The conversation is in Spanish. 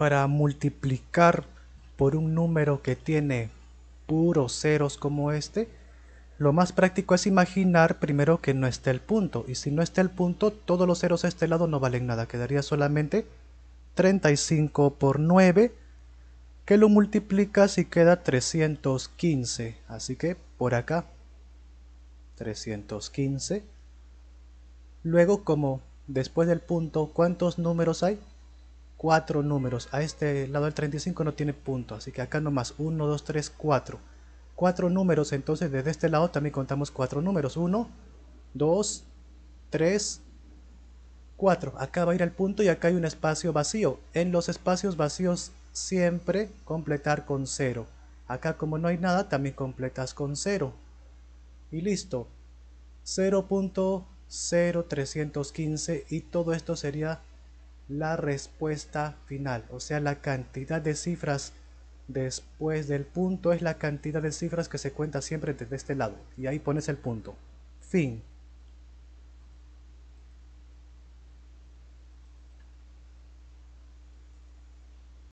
para multiplicar por un número que tiene puros ceros como este, lo más práctico es imaginar primero que no está el punto, y si no está el punto, todos los ceros a este lado no valen nada, quedaría solamente 35 por 9, que lo multiplicas y queda 315, así que por acá 315. Luego como después del punto, ¿cuántos números hay? cuatro números. A este lado del 35 no tiene punto, así que acá nomás 1, 2, 3, 4. Cuatro números, entonces desde este lado también contamos cuatro números. 1, 2, 3, 4. Acá va a ir al punto y acá hay un espacio vacío. En los espacios vacíos siempre completar con 0. Acá como no hay nada, también completas con 0. Y listo. 0.0315 y todo esto sería la respuesta final, o sea, la cantidad de cifras después del punto es la cantidad de cifras que se cuenta siempre desde este lado, y ahí pones el punto. Fin.